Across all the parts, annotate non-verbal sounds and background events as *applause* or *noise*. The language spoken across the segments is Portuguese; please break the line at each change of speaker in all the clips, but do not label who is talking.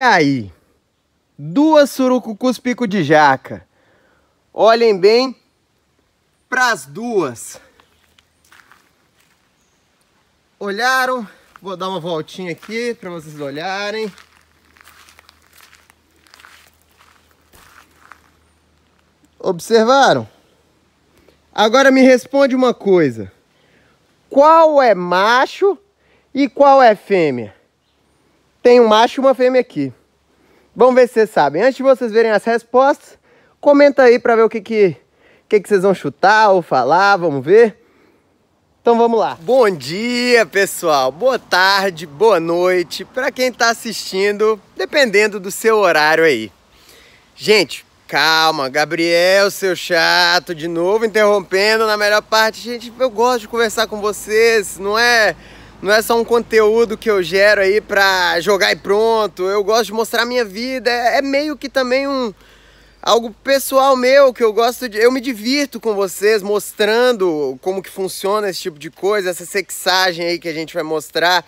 aí, duas surucucus pico de jaca. Olhem bem para as duas. Olharam? Vou dar uma voltinha aqui para vocês olharem. Observaram? Agora me responde uma coisa. Qual é macho e qual é fêmea? Tem um macho e uma fêmea aqui. Vamos ver se vocês sabem. Antes de vocês verem as respostas, comenta aí para ver o que que, que que vocês vão chutar ou falar, vamos ver. Então vamos lá. Bom dia, pessoal. Boa tarde, boa noite para quem está assistindo, dependendo do seu horário aí. Gente, calma, Gabriel, seu chato, de novo interrompendo na melhor parte. Gente, eu gosto de conversar com vocês, não é não é só um conteúdo que eu gero aí pra jogar e pronto. Eu gosto de mostrar minha vida. É, é meio que também um algo pessoal meu que eu gosto de. Eu me divirto com vocês mostrando como que funciona esse tipo de coisa, essa sexagem aí que a gente vai mostrar,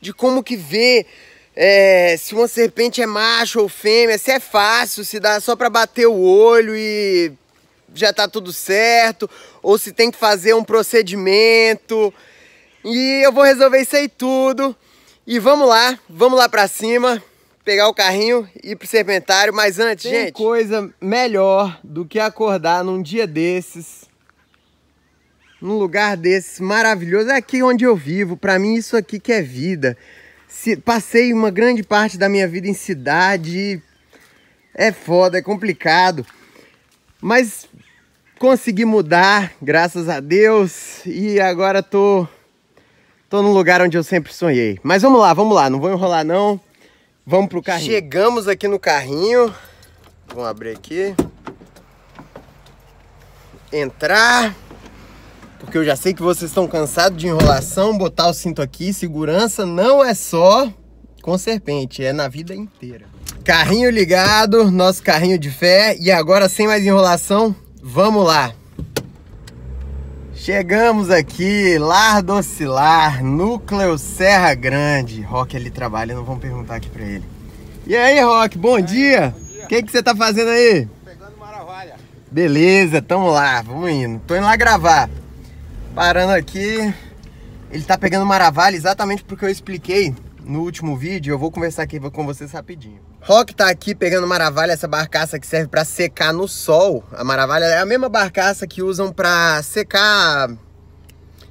de como que vê é, se uma serpente é macho ou fêmea, se é fácil, se dá só para bater o olho e já tá tudo certo, ou se tem que fazer um procedimento. E eu vou resolver isso aí tudo. E vamos lá, vamos lá pra cima, pegar o carrinho e ir pro serpentário. Mas antes, Tem gente... coisa melhor do que acordar num dia desses, num lugar desses maravilhoso. É aqui onde eu vivo, pra mim isso aqui que é vida. Se, passei uma grande parte da minha vida em cidade, é foda, é complicado. Mas consegui mudar, graças a Deus, e agora tô Tô no lugar onde eu sempre sonhei. Mas vamos lá, vamos lá. Não vou enrolar, não. Vamos pro carrinho. Chegamos aqui no carrinho. Vamos abrir aqui. Entrar. Porque eu já sei que vocês estão cansados de enrolação. Botar o cinto aqui. Segurança não é só com serpente. É na vida inteira. Carrinho ligado. Nosso carrinho de fé. E agora, sem mais enrolação, vamos lá. Chegamos aqui, Lar do Cilar, Núcleo Serra Grande. Rock ali trabalha, não vamos perguntar aqui pra ele. E aí, Rock, bom dia! O que, que você tá fazendo aí? Pegando maravilha. Beleza, tamo lá, vamos indo. Tô indo lá gravar. Parando aqui, ele tá pegando maravilha exatamente porque eu expliquei no último vídeo. Eu vou conversar aqui com vocês rapidinho. Rock tá aqui pegando maravalha, essa barcaça que serve para secar no sol. A maravalha é a mesma barcaça que usam para secar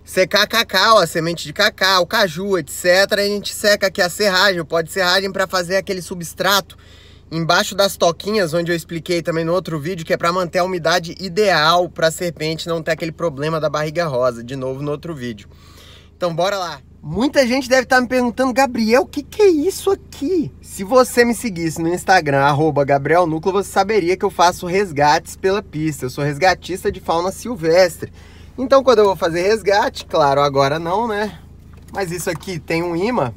secar cacau, a semente de cacau, caju, etc. A gente seca aqui a serragem, o pó de serragem para fazer aquele substrato embaixo das toquinhas, onde eu expliquei também no outro vídeo, que é para manter a umidade ideal para a serpente não ter aquele problema da barriga rosa, de novo no outro vídeo. Então bora lá. Muita gente deve estar tá me perguntando, Gabriel, o que, que, é isso aqui? Se você me seguisse no Instagram, arroba Gabriel Núcleo, você saberia que eu faço resgates pela pista. Eu sou resgatista de fauna silvestre. Então, quando eu vou fazer resgate, claro, agora não, né? Mas isso aqui tem um imã.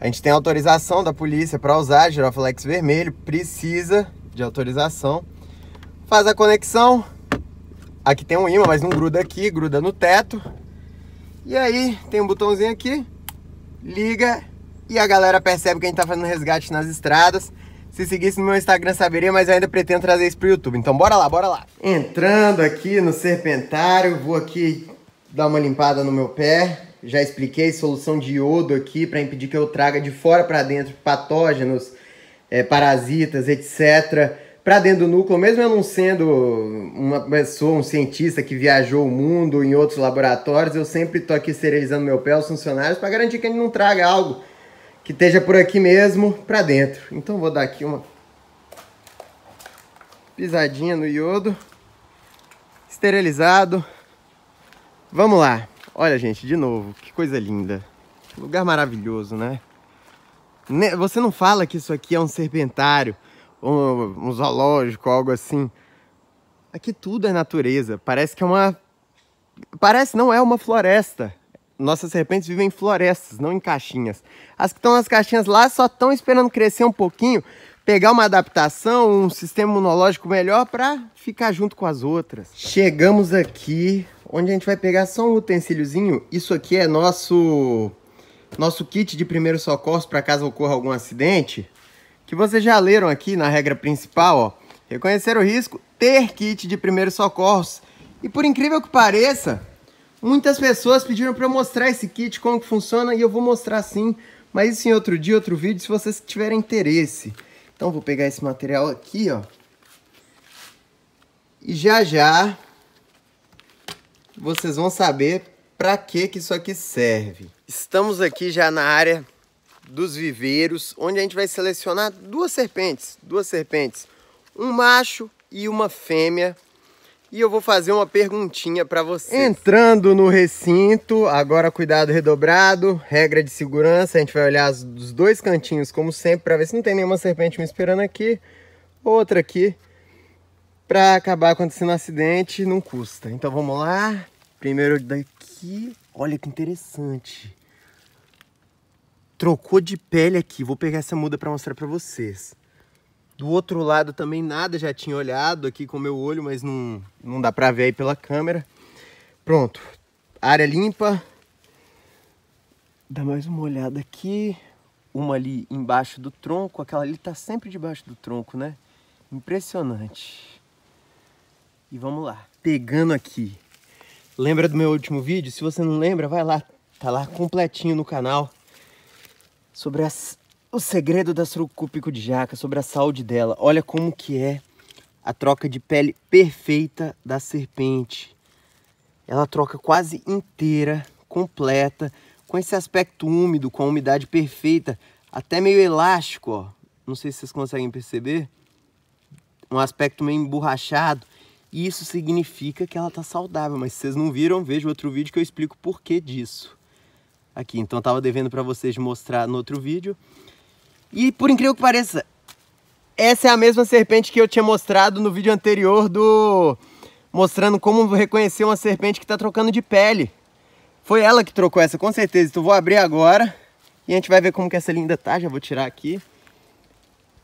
A gente tem autorização da polícia para usar giroflex vermelho. Precisa de autorização. Faz a conexão. Aqui tem um imã, mas não gruda aqui, gruda no teto. E aí tem um botãozinho aqui, liga e a galera percebe que a gente tá fazendo resgate nas estradas. Se seguisse no meu Instagram saberia, mas eu ainda pretendo trazer isso pro YouTube. Então bora lá, bora lá. Entrando aqui no serpentário, vou aqui dar uma limpada no meu pé. Já expliquei solução de iodo aqui para impedir que eu traga de fora para dentro patógenos, é, eh, parasitas, etc para dentro do núcleo, mesmo eu não sendo uma pessoa, um cientista que viajou o mundo em outros laboratórios, eu sempre tô aqui esterilizando meu pé aos funcionários para garantir que ele não traga algo que esteja por aqui mesmo para dentro. Então vou dar aqui uma pisadinha no iodo, esterilizado. Vamos lá. Olha, gente, de novo, que coisa linda. Lugar maravilhoso, né? Você não fala que isso aqui é um serpentário um, zoológico, algo assim. Aqui é tudo é natureza. Parece que é uma. Parece não é uma floresta. Nossas serpentes vivem em florestas, não em caixinhas. As que estão nas caixinhas lá só estão esperando crescer um pouquinho, pegar uma adaptação, um sistema imunológico melhor para ficar junto com as outras. Chegamos aqui, onde a gente vai pegar só um utensíliozinho. Isso aqui é nosso nosso kit de primeiros socorros para caso ocorra algum acidente que vocês já leram aqui na regra principal, ó. Reconhecer o risco, ter kit de primeiros socorros. E por incrível que pareça, muitas pessoas pediram para eu mostrar esse kit, como que funciona, e eu vou mostrar sim, mas isso em outro dia, outro vídeo, se vocês tiverem interesse. Então vou pegar esse material aqui, ó. E já já vocês vão saber para que que isso aqui serve. Estamos aqui já na área dos viveiros, onde a gente vai selecionar duas serpentes, duas serpentes, um macho e uma fêmea. E eu vou fazer uma perguntinha para você. Entrando no recinto, agora cuidado redobrado, regra de segurança, a gente vai olhar os dois cantinhos como sempre para ver se não tem nenhuma serpente me esperando aqui, outra aqui, para acabar acontecendo um acidente, não custa. Então vamos lá. Primeiro daqui, olha que interessante. Trocou de pele aqui. Vou pegar essa muda para mostrar para vocês. Do outro lado também nada, já tinha olhado aqui com meu olho, mas não, não dá para ver aí pela câmera. Pronto, área limpa. Dá mais uma olhada aqui. Uma ali embaixo do tronco, aquela ali tá sempre debaixo do tronco, né? Impressionante. E vamos lá. Pegando aqui. Lembra do meu último vídeo? Se você não lembra, vai lá. Tá lá completinho no canal sobre as, o segredo da surucupico de jaca, sobre a saúde dela. Olha como que é a troca de pele perfeita da serpente. Ela troca quase inteira, completa, com esse aspecto úmido, com a umidade perfeita, até meio elástico, ó. Não sei se vocês conseguem perceber. Um aspecto meio emborrachado. E isso significa que ela está saudável, mas se vocês não viram, veja outro vídeo que eu explico o porquê disso aqui. Então tava devendo para vocês mostrar no outro vídeo. E por incrível que pareça, essa é a mesma serpente que eu tinha mostrado no vídeo anterior do... Mostrando como reconhecer uma serpente que tá trocando de pele. Foi ela que trocou essa, com certeza. Então vou abrir agora e a gente vai ver como que essa linda tá. Já vou tirar aqui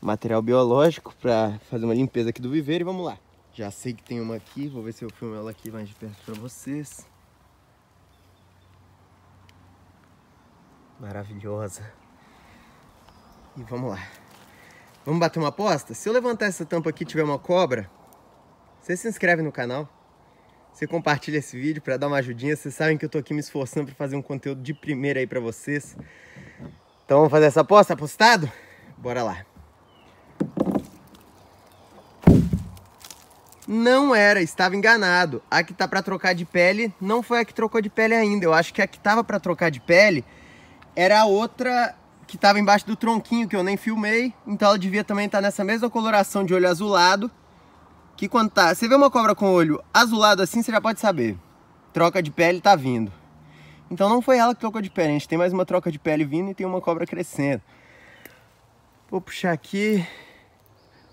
material biológico para fazer uma limpeza aqui do viveiro e vamos lá. Já sei que tem uma aqui, vou ver se eu filmo ela aqui mais de perto para vocês. maravilhosa. E vamos lá. Vamos bater uma aposta? Se eu levantar essa tampa aqui e tiver uma cobra, você se inscreve no canal, você compartilha esse vídeo para dar uma ajudinha. Vocês sabem que eu tô aqui me esforçando para fazer um conteúdo de primeira aí para vocês. Então vamos fazer essa aposta? Apostado? Bora lá. Não era, estava enganado. A que tá para trocar de pele não foi a que trocou de pele ainda. Eu acho que a que tava para trocar de pele era a outra que estava embaixo do tronquinho, que eu nem filmei. Então ela devia também estar tá nessa mesma coloração de olho azulado. Que quando tá... Você vê uma cobra com olho azulado assim, você já pode saber. Troca de pele tá vindo. Então não foi ela que trocou de pele. A gente tem mais uma troca de pele vindo e tem uma cobra crescendo. Vou puxar aqui.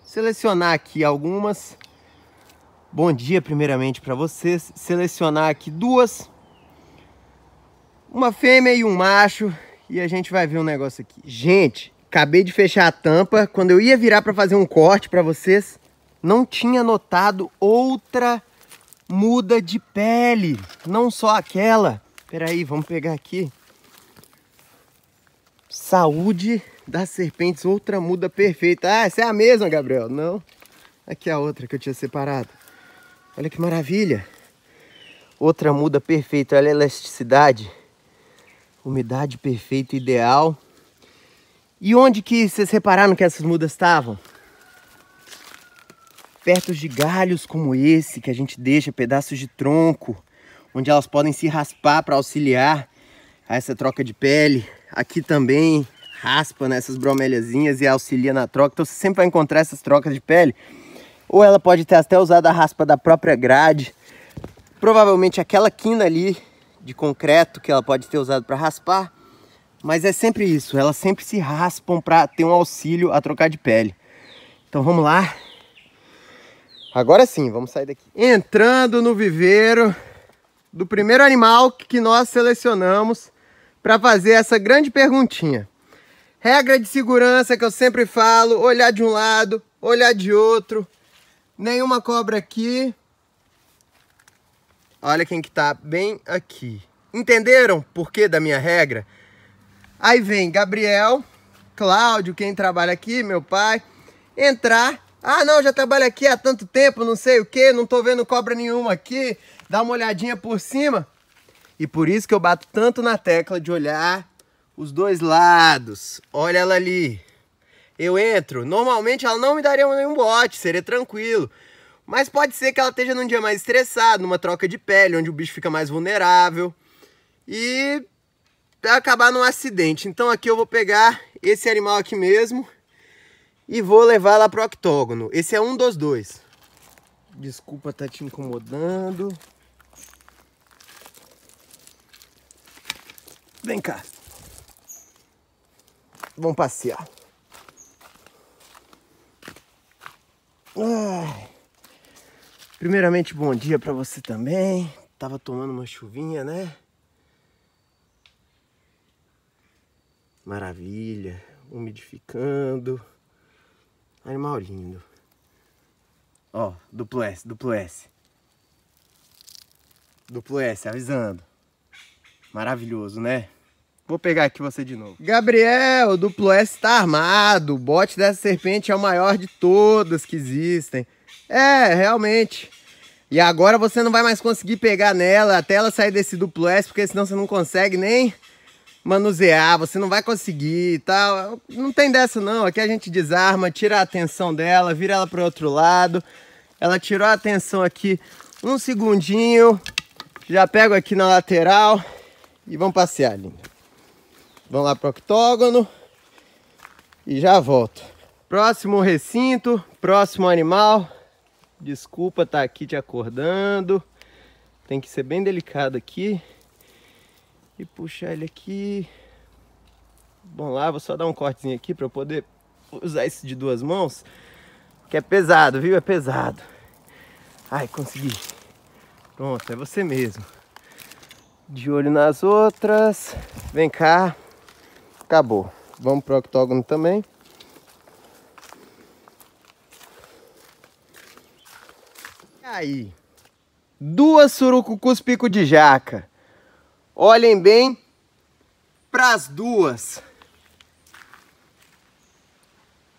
Selecionar aqui algumas. Bom dia primeiramente para vocês. Selecionar aqui duas. Uma fêmea e um macho. E a gente vai ver um negócio aqui. Gente, acabei de fechar a tampa. Quando eu ia virar para fazer um corte para vocês, não tinha notado outra muda de pele. Não só aquela. Peraí, vamos pegar aqui. Saúde das serpentes, outra muda perfeita. Ah, essa é a mesma, Gabriel. Não. Aqui é a outra que eu tinha separado. Olha que maravilha. Outra muda perfeita. Olha a elasticidade. Umidade perfeita, ideal. E onde que vocês repararam que essas mudas estavam? Perto de galhos como esse, que a gente deixa pedaços de tronco, onde elas podem se raspar para auxiliar a essa troca de pele. Aqui também raspa nessas né, bromelhazinhas e auxilia na troca. Então você sempre vai encontrar essas trocas de pele. Ou ela pode ter até usado a raspa da própria grade. Provavelmente aquela quina ali de concreto que ela pode ter usado para raspar. Mas é sempre isso, elas sempre se raspam para ter um auxílio a trocar de pele. Então vamos lá. Agora sim, vamos sair daqui. Entrando no viveiro do primeiro animal que nós selecionamos para fazer essa grande perguntinha. Regra de segurança que eu sempre falo, olhar de um lado, olhar de outro. Nenhuma cobra aqui, Olha quem que tá bem aqui. Entenderam por que da minha regra? Aí vem Gabriel, Cláudio, quem trabalha aqui, meu pai, entrar. Ah, não, já trabalho aqui há tanto tempo, não sei o que, não tô vendo cobra nenhuma aqui. Dá uma olhadinha por cima. E por isso que eu bato tanto na tecla de olhar os dois lados. Olha ela ali. Eu entro. Normalmente ela não me daria nenhum bote, seria tranquilo. Mas pode ser que ela esteja num dia mais estressado, numa troca de pele, onde o bicho fica mais vulnerável. E acabar num acidente. Então aqui eu vou pegar esse animal aqui mesmo e vou levar lá pro octógono. Esse é um dos dois. Desculpa tá te incomodando. Vem cá. Vamos passear. Ai. Primeiramente, bom dia para você também. Tava tomando uma chuvinha, né? Maravilha, umidificando. Animal lindo. Ó, duplo S, duplo S. Duplo S, avisando. Maravilhoso, né? Vou pegar aqui você de novo. Gabriel, o duplo S tá armado. O bote dessa serpente é o maior de todas que existem. É, realmente. E agora você não vai mais conseguir pegar nela até ela sair desse duplo S, porque senão você não consegue nem manusear, você não vai conseguir e tal. Não tem dessa não, aqui a gente desarma, tira a atenção dela, vira ela para outro lado. Ela tirou a atenção aqui um segundinho, já pego aqui na lateral e vamos passear, linda. Vamos lá pro octógono e já volto. Próximo recinto, próximo animal, Desculpa estar tá aqui te acordando. Tem que ser bem delicado aqui. E puxar ele aqui. Bom lá, vou só dar um cortezinho aqui para eu poder usar esse de duas mãos. Que é pesado, viu? É pesado. Ai, consegui. Pronto, é você mesmo. De olho nas outras. Vem cá. Acabou. Vamos pro octógono também. aí. Duas surucucus pico de jaca. Olhem bem para as duas.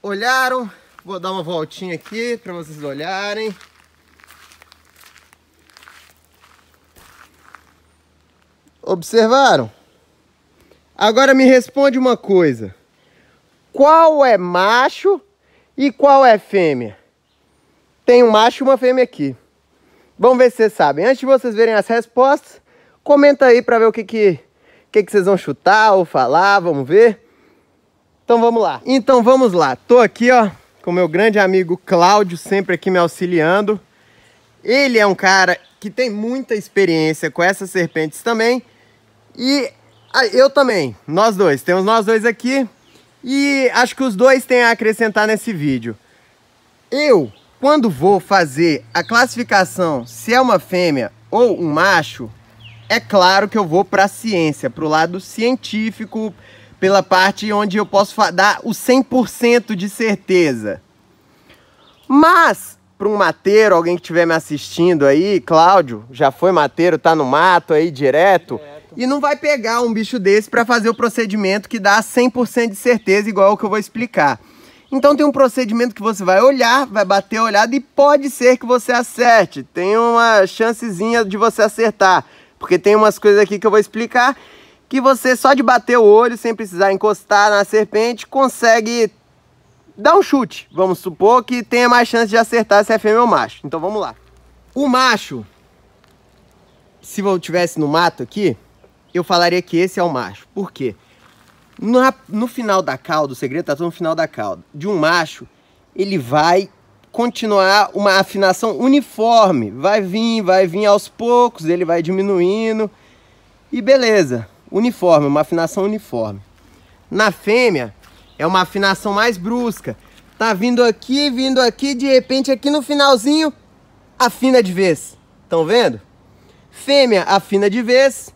Olharam? Vou dar uma voltinha aqui para vocês olharem. Observaram? Agora me responde uma coisa. Qual é macho e qual é fêmea? Tem um macho e uma fêmea aqui. Vamos ver se vocês sabem. Antes de vocês verem as respostas, comenta aí para ver o que que, que que vocês vão chutar ou falar, vamos ver. Então vamos lá. Então vamos lá. Tô aqui, ó, com meu grande amigo Cláudio, sempre aqui me auxiliando. Ele é um cara que tem muita experiência com essas serpentes também. E ah, eu também, nós dois, temos nós dois aqui. E acho que os dois têm a acrescentar nesse vídeo. Eu quando vou fazer a classificação se é uma fêmea ou um macho, é claro que eu vou para a ciência, para o lado científico, pela parte onde eu posso dar o 100% de certeza. Mas, para um mateiro, alguém que estiver me assistindo aí, Cláudio, já foi mateiro, tá no mato aí direto, direto. e não vai pegar um bicho desse para fazer o procedimento que dá 100% de certeza, igual o que eu vou explicar. Então tem um procedimento que você vai olhar, vai bater a olhada e pode ser que você acerte. Tem uma chancezinha de você acertar, porque tem umas coisas aqui que eu vou explicar que você só de bater o olho, sem precisar encostar na serpente, consegue dar um chute. Vamos supor que tenha mais chance de acertar se é fêmea ou macho. Então vamos lá. O macho, se eu tivesse no mato aqui, eu falaria que esse é o macho. Por quê? Na, no final da cauda, o segredo está no final da cauda, de um macho, ele vai continuar uma afinação uniforme. Vai vir, vai vir aos poucos, ele vai diminuindo. E beleza, uniforme, uma afinação uniforme. Na fêmea, é uma afinação mais brusca. Tá vindo aqui, vindo aqui, de repente aqui no finalzinho, afina de vez. Estão vendo? Fêmea afina de vez,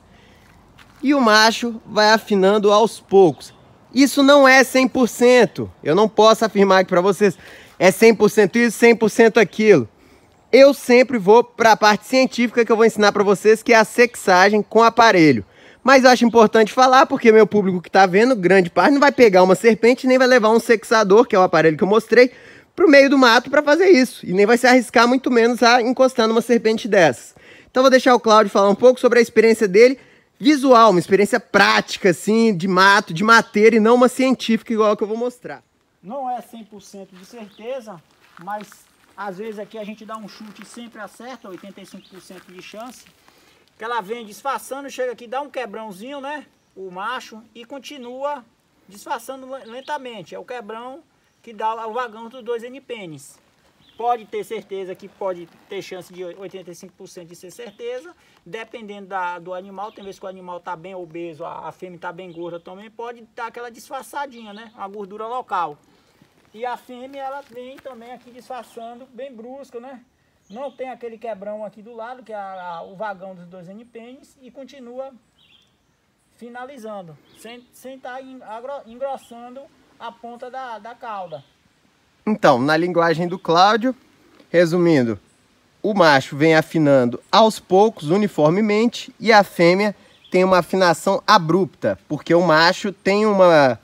e o macho vai afinando aos poucos. Isso não é 100%. Eu não posso afirmar aqui para vocês é 100% isso, 100% aquilo. Eu sempre vou para a parte científica que eu vou ensinar para vocês, que é a sexagem com aparelho. Mas eu acho importante falar, porque meu público que está vendo, grande parte, não vai pegar uma serpente, nem vai levar um sexador, que é o aparelho que eu mostrei, para o meio do mato para fazer isso. E nem vai se arriscar, muito menos, a encostar numa serpente dessas. Então vou deixar o Cláudio falar um pouco sobre a experiência dele visual, uma experiência prática, assim, de mato, de madeira e não uma científica igual a que eu vou mostrar.
Não é 100% de certeza, mas às vezes aqui a gente dá um chute e sempre acerta, 85% de chance. Que ela vem disfarçando, chega aqui, dá um quebrãozinho, né? O macho e continua disfarçando lentamente. É o quebrão que dá o vagão dos dois N-pênis pode ter certeza que pode ter chance de 85% de ser certeza, dependendo da, do animal, tem vezes que o animal está bem obeso, a, a fêmea está bem gorda também, pode dar aquela disfarçadinha, né? Uma gordura local. E a fêmea, ela vem também aqui disfarçando, bem brusca, né? Não tem aquele quebrão aqui do lado, que é a, a, o vagão dos dois NPNs, e continua finalizando, sem estar sem tá engrossando a ponta da, da cauda.
Então, na linguagem do Cláudio, resumindo, o macho vem afinando aos poucos, uniformemente, e a fêmea tem uma afinação abrupta, porque o macho tem uma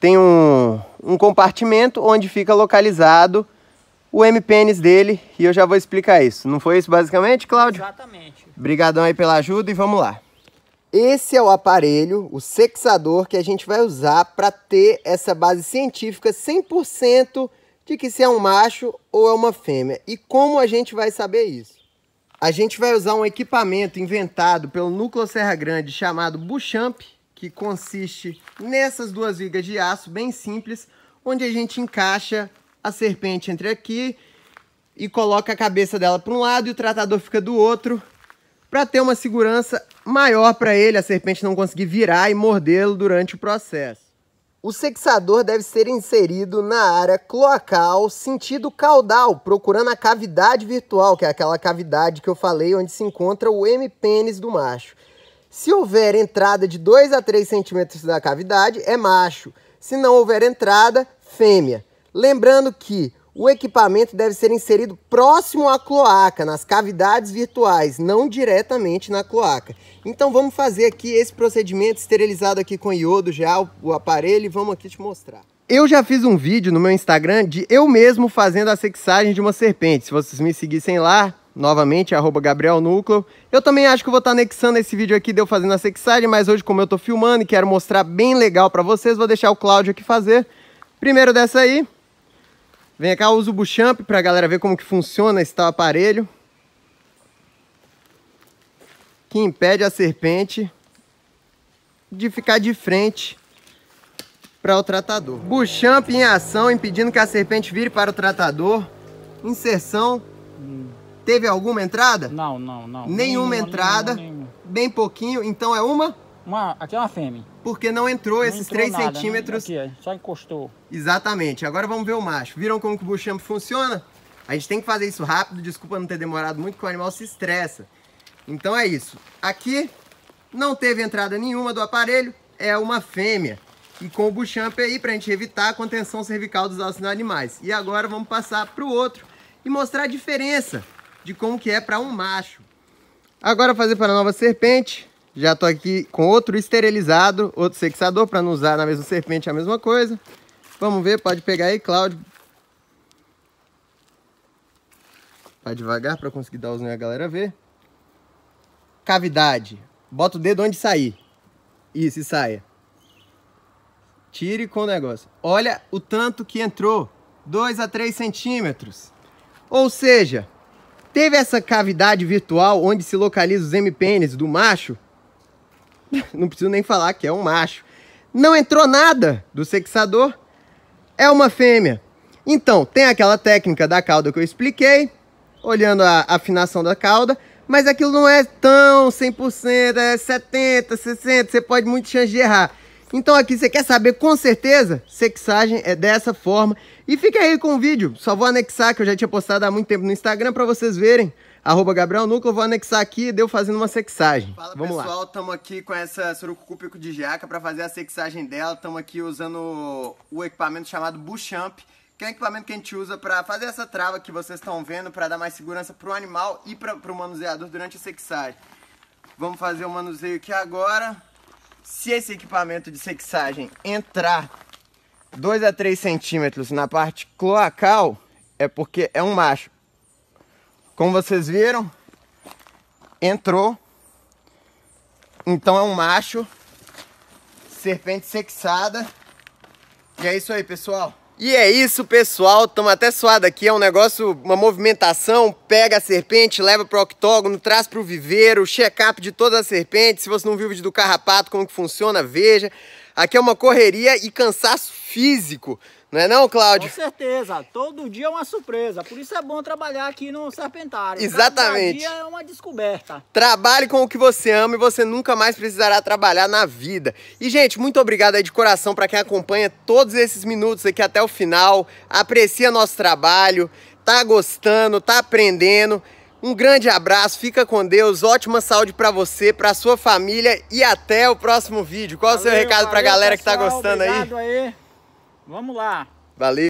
tem um, um compartimento onde fica localizado o M-pênis dele, e eu já vou explicar isso. Não foi isso basicamente, Cláudio? Exatamente. Obrigadão aí pela ajuda e vamos lá. Esse é o aparelho, o sexador, que a gente vai usar para ter essa base científica 100% de que se é um macho ou é uma fêmea. E como a gente vai saber isso? A gente vai usar um equipamento inventado pelo Núcleo Serra Grande chamado Buchamp, que consiste nessas duas vigas de aço bem simples, onde a gente encaixa a serpente entre aqui e coloca a cabeça dela para um lado e o tratador fica do outro para ter uma segurança maior para ele, a serpente não conseguir virar e mordê-lo durante o processo. O sexador deve ser inserido na área cloacal, sentido caudal, procurando a cavidade virtual, que é aquela cavidade que eu falei onde se encontra o M-pênis do macho. Se houver entrada de 2 a 3 centímetros da cavidade, é macho. Se não houver entrada, fêmea. Lembrando que o equipamento deve ser inserido próximo à cloaca, nas cavidades virtuais, não diretamente na cloaca. Então vamos fazer aqui esse procedimento esterilizado aqui com iodo já, o aparelho, e vamos aqui te mostrar. Eu já fiz um vídeo no meu Instagram de eu mesmo fazendo a sexagem de uma serpente. Se vocês me seguissem lá, novamente, arroba Gabriel Núcleo. Eu também acho que vou estar anexando esse vídeo aqui de eu fazendo a sexagem, mas hoje como eu estou filmando e quero mostrar bem legal para vocês, vou deixar o Cláudio aqui fazer. Primeiro dessa aí, Vem cá, eu uso o Buchamp pra galera ver como que funciona esse tal aparelho. Que impede a serpente de ficar de frente para o tratador. Buchamp em ação, impedindo que a serpente vire para o tratador. Inserção. Teve alguma entrada? Não, não, não. Nenhuma, nenhuma entrada. Nenhuma, nenhuma. Bem pouquinho, então é uma? Uma, aqui é uma fêmea porque não entrou não esses entrou 3 nada, né? centímetros. Né? Aqui, só encostou. Exatamente. Agora vamos ver o macho. Viram como que o buchamp funciona? A gente tem que fazer isso rápido, desculpa não ter demorado muito, porque o animal se estressa. Então é isso. Aqui não teve entrada nenhuma do aparelho, é uma fêmea. E com o buchamp é aí, para a gente evitar a contenção cervical dos ossos nos animais. E agora vamos passar para o outro e mostrar a diferença de como que é para um macho. Agora fazer para a nova serpente. Já tô aqui com outro esterilizado, outro sexador, para não usar na mesma serpente a mesma coisa. Vamos ver, pode pegar aí, Cláudio. Vai devagar para conseguir dar os zoom e a galera ver. Cavidade. Bota o dedo onde sair. Isso, e saia. Tire com o negócio. Olha o tanto que entrou. 2 a 3 centímetros. Ou seja, teve essa cavidade virtual onde se localizam os MPNs do macho *laughs* não preciso nem falar que é um macho. Não entrou nada do sexador, é uma fêmea. Então, tem aquela técnica da cauda que eu expliquei, olhando a afinação da cauda, mas aquilo não é tão 100%, é 70%, 60%, você pode muito chance de errar. Então aqui você quer saber com certeza, sexagem é dessa forma. E fica aí com o vídeo, só vou anexar que eu já tinha postado há muito tempo no Instagram para vocês verem. Arroba Gabriel Núcleo, vou anexar aqui, deu fazendo uma sexagem. Fala Vamos pessoal, estamos aqui com essa surucucu de jaca para fazer a sexagem dela. Estamos aqui usando o equipamento chamado Buchamp, que é um equipamento que a gente usa para fazer essa trava que vocês estão vendo, para dar mais segurança para o animal e para o manuseador durante a sexagem. Vamos fazer o manuseio aqui agora. Se esse equipamento de sexagem entrar 2 a 3 centímetros na parte cloacal, é porque é um macho. Como vocês viram, entrou. Então é um macho. Serpente sexada. E é isso aí, pessoal. E é isso, pessoal. Estamos até suado aqui. É um negócio, uma movimentação. Pega a serpente, leva para o octógono, traz para o viveiro, check-up de todas as serpentes. Se você não viu o vídeo do carrapato, como que funciona, veja. Aqui é uma correria e cansaço físico. Não é não, Cláudio? Com
certeza. Todo dia é uma surpresa. Por isso é bom trabalhar aqui no Serpentário. Exatamente. Cada dia é uma descoberta.
Trabalhe com o que você ama e você nunca mais precisará trabalhar na vida. E, gente, muito obrigado aí de coração para quem acompanha todos esses minutos aqui até o final. Aprecia nosso trabalho. Tá gostando, tá aprendendo. Um grande abraço, fica com Deus, ótima saúde para você, para sua família e até o próximo vídeo. Qual valeu, o seu recado para a galera pessoal, que tá gostando aí?
aí? Vamos lá.
Valeu.